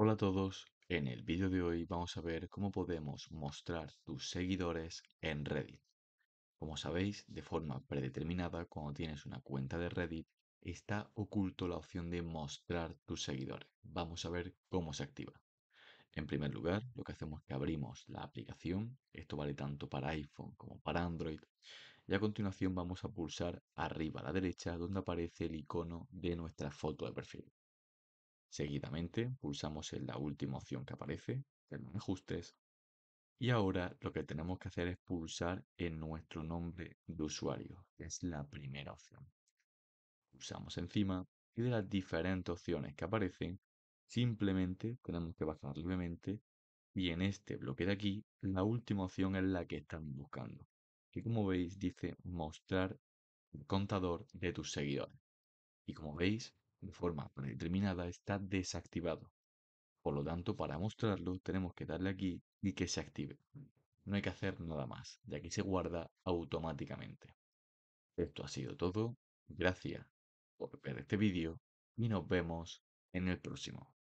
Hola a todos, en el vídeo de hoy vamos a ver cómo podemos mostrar tus seguidores en Reddit. Como sabéis, de forma predeterminada, cuando tienes una cuenta de Reddit, está oculto la opción de mostrar tus seguidores. Vamos a ver cómo se activa. En primer lugar, lo que hacemos es que abrimos la aplicación, esto vale tanto para iPhone como para Android, y a continuación vamos a pulsar arriba a la derecha donde aparece el icono de nuestra foto de perfil. Seguidamente pulsamos en la última opción que aparece, en ajustes, y ahora lo que tenemos que hacer es pulsar en nuestro nombre de usuario, que es la primera opción. Pulsamos encima y de las diferentes opciones que aparecen, simplemente tenemos que bajar libremente y en este bloque de aquí, la última opción es la que estamos buscando, que como veis dice mostrar contador de tus seguidores. Y como veis, de forma predeterminada está desactivado. Por lo tanto, para mostrarlo tenemos que darle aquí y que se active. No hay que hacer nada más, ya aquí se guarda automáticamente. Esto ha sido todo. Gracias por ver este vídeo y nos vemos en el próximo.